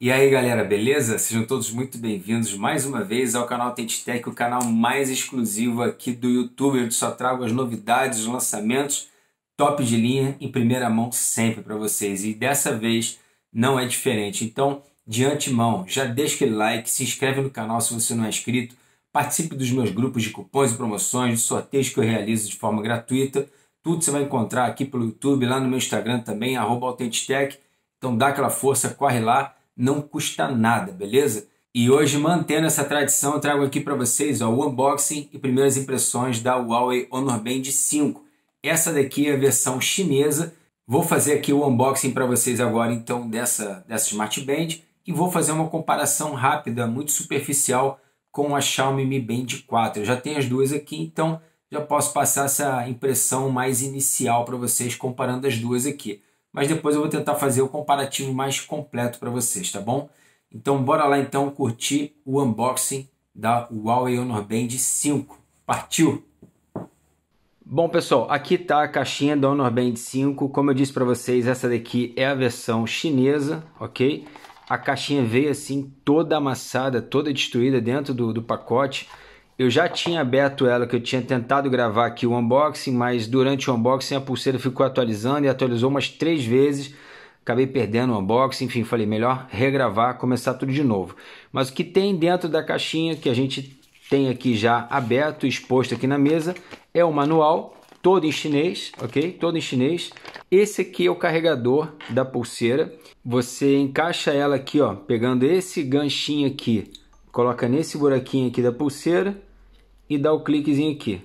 E aí galera, beleza? Sejam todos muito bem-vindos mais uma vez ao canal Tech, o canal mais exclusivo aqui do YouTube. Eu só trago as novidades, os lançamentos top de linha em primeira mão sempre para vocês. E dessa vez não é diferente. Então, de antemão, já deixa aquele like, se inscreve no canal se você não é inscrito, participe dos meus grupos de cupons e promoções, de sorteios que eu realizo de forma gratuita. Tudo você vai encontrar aqui pelo YouTube, lá no meu Instagram também, Tech Então dá aquela força, corre lá não custa nada, beleza? E hoje, mantendo essa tradição, eu trago aqui para vocês ó, o unboxing e primeiras impressões da Huawei Honor Band 5. Essa daqui é a versão chinesa. Vou fazer aqui o unboxing para vocês agora, então, dessa, dessa Smart Band e vou fazer uma comparação rápida, muito superficial, com a Xiaomi Mi Band 4. Eu já tenho as duas aqui, então já posso passar essa impressão mais inicial para vocês comparando as duas aqui mas depois eu vou tentar fazer o comparativo mais completo para vocês, tá bom? Então bora lá então curtir o unboxing da Huawei Honor Band 5. Partiu! Bom, pessoal, aqui está a caixinha da Honor Band 5. Como eu disse para vocês, essa daqui é a versão chinesa, ok? A caixinha veio assim toda amassada, toda destruída dentro do, do pacote. Eu já tinha aberto ela, que eu tinha tentado gravar aqui o unboxing, mas durante o unboxing a pulseira ficou atualizando e atualizou umas três vezes. Acabei perdendo o unboxing, enfim, falei melhor regravar, começar tudo de novo. Mas o que tem dentro da caixinha que a gente tem aqui já aberto, exposto aqui na mesa, é o manual, todo em chinês, ok? Todo em chinês. Esse aqui é o carregador da pulseira. Você encaixa ela aqui, ó, pegando esse ganchinho aqui, coloca nesse buraquinho aqui da pulseira e dá o cliquezinho aqui.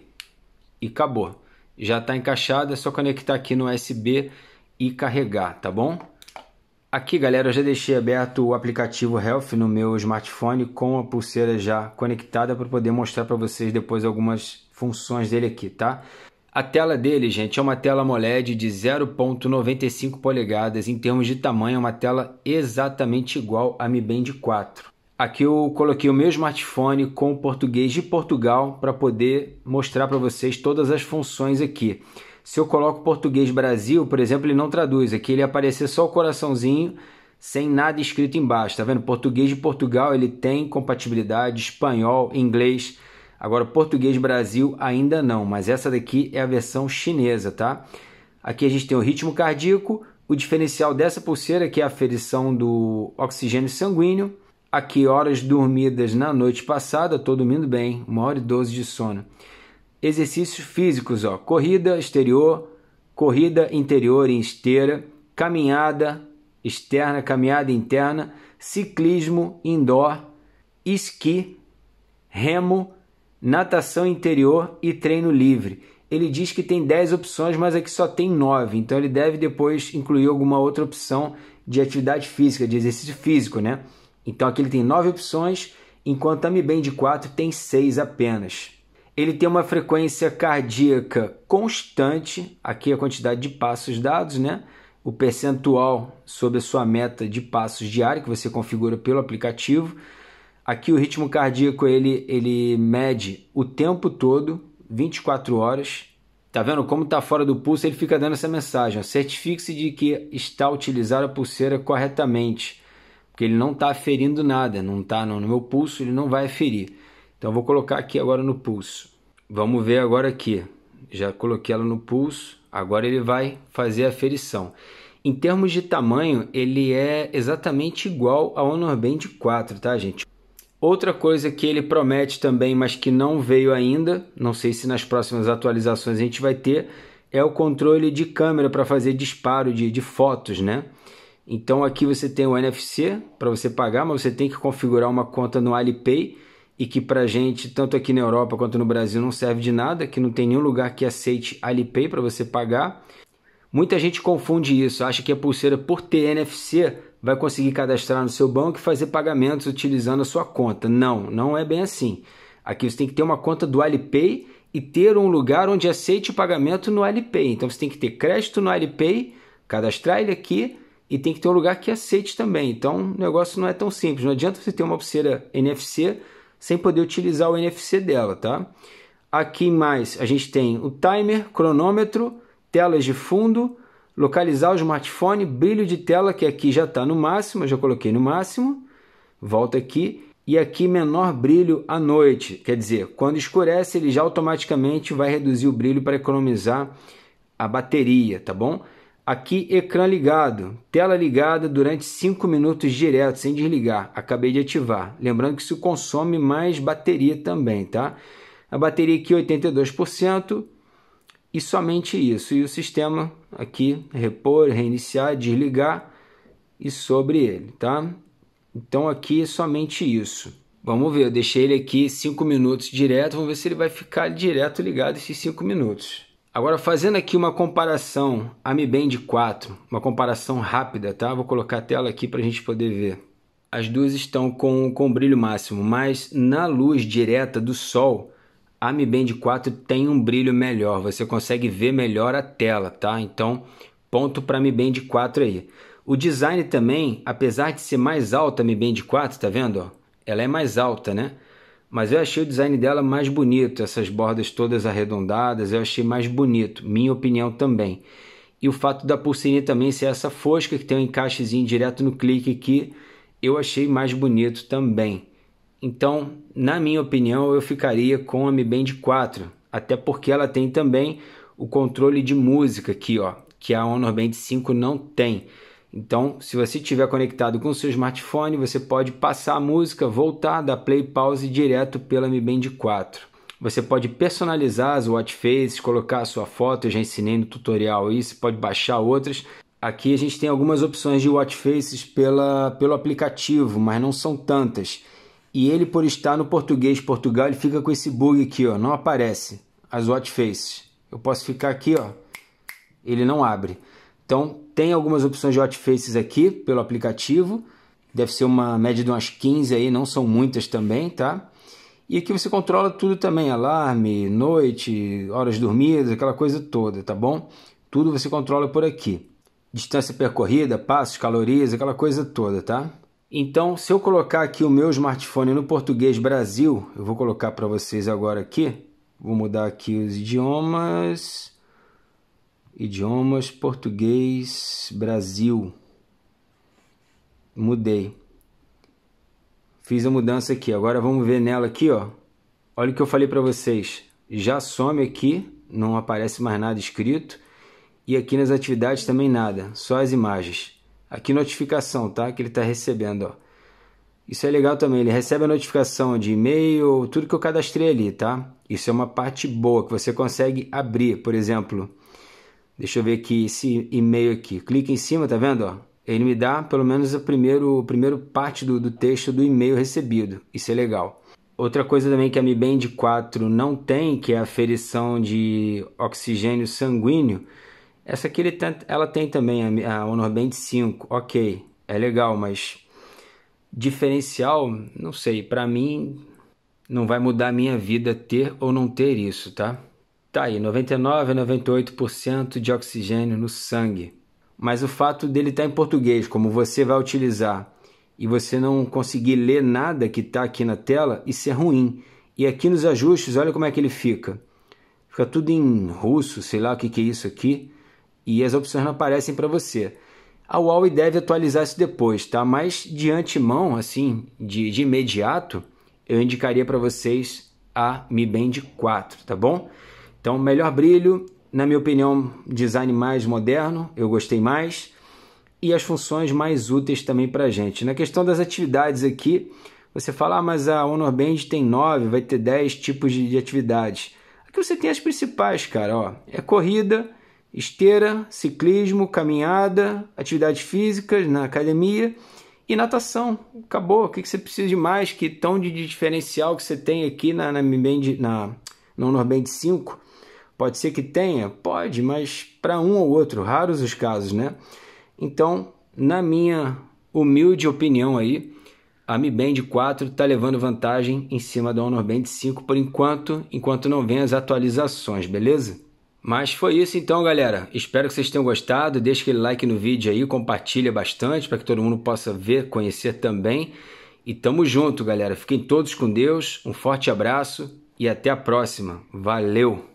E acabou. Já está encaixado, é só conectar aqui no USB e carregar, tá bom? Aqui, galera, eu já deixei aberto o aplicativo Health no meu smartphone com a pulseira já conectada para poder mostrar para vocês depois algumas funções dele aqui, tá? A tela dele, gente, é uma tela AMOLED de 0.95 polegadas. Em termos de tamanho, é uma tela exatamente igual à Mi Band 4. Aqui eu coloquei o meu smartphone com o português de Portugal para poder mostrar para vocês todas as funções aqui. Se eu coloco português Brasil, por exemplo, ele não traduz. Aqui ele aparecer só o coraçãozinho sem nada escrito embaixo, tá vendo? Português de Portugal, ele tem compatibilidade espanhol, inglês. Agora português Brasil ainda não, mas essa daqui é a versão chinesa, tá? Aqui a gente tem o ritmo cardíaco, o diferencial dessa pulseira que é a aferição do oxigênio sanguíneo a que horas dormidas na noite passada, estou dormindo bem, uma hora e doze de sono. Exercícios físicos, ó, corrida exterior, corrida interior em esteira, caminhada externa, caminhada interna, ciclismo indoor, esqui, remo, natação interior e treino livre. Ele diz que tem 10 opções, mas aqui só tem 9, então ele deve depois incluir alguma outra opção de atividade física, de exercício físico, né? Então aqui ele tem nove opções, enquanto a Mi Band 4 tem seis apenas. Ele tem uma frequência cardíaca constante, aqui a quantidade de passos dados, né? o percentual sobre a sua meta de passos diário que você configura pelo aplicativo. Aqui o ritmo cardíaco ele, ele mede o tempo todo, 24 horas. Tá vendo como tá fora do pulso? Ele fica dando essa mensagem: certifique-se de que está utilizando a pulseira corretamente porque ele não está ferindo nada, não está no meu pulso, ele não vai ferir. Então vou colocar aqui agora no pulso. Vamos ver agora aqui. Já coloquei ela no pulso, agora ele vai fazer a ferição. Em termos de tamanho, ele é exatamente igual ao Honor Band 4, tá, gente? Outra coisa que ele promete também, mas que não veio ainda, não sei se nas próximas atualizações a gente vai ter, é o controle de câmera para fazer disparo de, de fotos, né? Então aqui você tem o NFC para você pagar, mas você tem que configurar uma conta no Alipay e que para gente, tanto aqui na Europa quanto no Brasil, não serve de nada, que não tem nenhum lugar que aceite Alipay para você pagar. Muita gente confunde isso, acha que a pulseira, por ter NFC, vai conseguir cadastrar no seu banco e fazer pagamentos utilizando a sua conta. Não, não é bem assim. Aqui você tem que ter uma conta do Alipay e ter um lugar onde aceite o pagamento no Alipay. Então você tem que ter crédito no Alipay, cadastrar ele aqui e tem que ter um lugar que aceite também. Então o negócio não é tão simples. Não adianta você ter uma pulseira NFC sem poder utilizar o NFC dela, tá? Aqui mais a gente tem o timer, cronômetro, telas de fundo, localizar o smartphone, brilho de tela que aqui já está no máximo, já coloquei no máximo. Volta aqui e aqui menor brilho à noite, quer dizer, quando escurece ele já automaticamente vai reduzir o brilho para economizar a bateria, tá bom? Aqui, ecrã ligado, tela ligada durante 5 minutos direto, sem desligar. Acabei de ativar. Lembrando que isso consome mais bateria também, tá? A bateria aqui 82% e somente isso. E o sistema aqui, repor, reiniciar, desligar e sobre ele, tá? Então aqui somente isso. Vamos ver, eu deixei ele aqui 5 minutos direto, vamos ver se ele vai ficar direto ligado esses 5 minutos. Agora, fazendo aqui uma comparação a Mi Band 4, uma comparação rápida, tá? Vou colocar a tela aqui para a gente poder ver. As duas estão com, com brilho máximo, mas na luz direta do sol, a Mi Band 4 tem um brilho melhor. Você consegue ver melhor a tela, tá? Então, ponto para Mi Band 4 aí. O design também, apesar de ser mais alta a Mi Band 4, tá vendo? Ela é mais alta, né? Mas eu achei o design dela mais bonito, essas bordas todas arredondadas, eu achei mais bonito, minha opinião também. E o fato da pulseirinha também ser essa fosca que tem um encaixezinho direto no clique aqui, eu achei mais bonito também. Então, na minha opinião, eu ficaria com a Mi Band 4, até porque ela tem também o controle de música aqui, ó, que a Honor Band 5 não tem. Então, se você estiver conectado com o seu smartphone, você pode passar a música, voltar, dar play, pause direto pela Mi Band 4. Você pode personalizar as watch faces, colocar a sua foto, eu já ensinei no tutorial isso, pode baixar outras. Aqui a gente tem algumas opções de watch faces pela, pelo aplicativo, mas não são tantas. E ele, por estar no português Portugal, ele fica com esse bug aqui, ó, não aparece as watch faces. Eu posso ficar aqui, ó, ele não abre. Então, tem algumas opções de hotfaces aqui pelo aplicativo. Deve ser uma média de umas 15 aí, não são muitas também, tá? E aqui você controla tudo também, alarme, noite, horas dormidas, aquela coisa toda, tá bom? Tudo você controla por aqui. Distância percorrida, passos, calorias, aquela coisa toda, tá? Então, se eu colocar aqui o meu smartphone no português Brasil, eu vou colocar para vocês agora aqui. Vou mudar aqui os idiomas idiomas, português, Brasil. Mudei. Fiz a mudança aqui. Agora vamos ver nela aqui, ó. Olha o que eu falei para vocês. Já some aqui, não aparece mais nada escrito. E aqui nas atividades também nada, só as imagens. Aqui notificação, tá? Que ele está recebendo, ó. Isso é legal também, ele recebe a notificação de e-mail, tudo que eu cadastrei ali, tá? Isso é uma parte boa que você consegue abrir, por exemplo, Deixa eu ver aqui esse e-mail aqui. Clique em cima, tá vendo? Ele me dá pelo menos a primeiro, a primeiro parte do, do texto do e-mail recebido. Isso é legal. Outra coisa também que a Mi Band 4 não tem, que é a ferição de oxigênio sanguíneo, essa aqui tem, tá, ela tem também, a Honor Band 5. Ok, é legal, mas diferencial, não sei, para mim não vai mudar a minha vida ter ou não ter isso, tá? Tá aí, 99 a 98% de oxigênio no sangue. Mas o fato dele estar tá em português, como você vai utilizar, e você não conseguir ler nada que está aqui na tela, isso é ruim. E aqui nos ajustes, olha como é que ele fica. Fica tudo em russo, sei lá o que, que é isso aqui, e as opções não aparecem para você. A Huawei deve atualizar isso depois, tá? Mas de antemão, assim, de, de imediato, eu indicaria para vocês a Mi Band 4, tá bom? Então, melhor brilho, na minha opinião, design mais moderno, eu gostei mais. E as funções mais úteis também para a gente. Na questão das atividades aqui, você fala, ah, mas a Honor Band tem 9, vai ter 10 tipos de, de atividades. Aqui você tem as principais, cara. Ó, é corrida, esteira, ciclismo, caminhada, atividades físicas na academia e natação. Acabou. O que você precisa de mais? Que tão de diferencial que você tem aqui na, na, Band, na, na Honor Band 5 Pode ser que tenha? Pode, mas para um ou outro, raros os casos, né? Então, na minha humilde opinião aí, a Mi Band 4 está levando vantagem em cima da Honor Band 5 por enquanto, enquanto não vem as atualizações, beleza? Mas foi isso então, galera. Espero que vocês tenham gostado. Deixa aquele like no vídeo aí, compartilha bastante para que todo mundo possa ver, conhecer também. E tamo junto, galera. Fiquem todos com Deus. Um forte abraço e até a próxima. Valeu!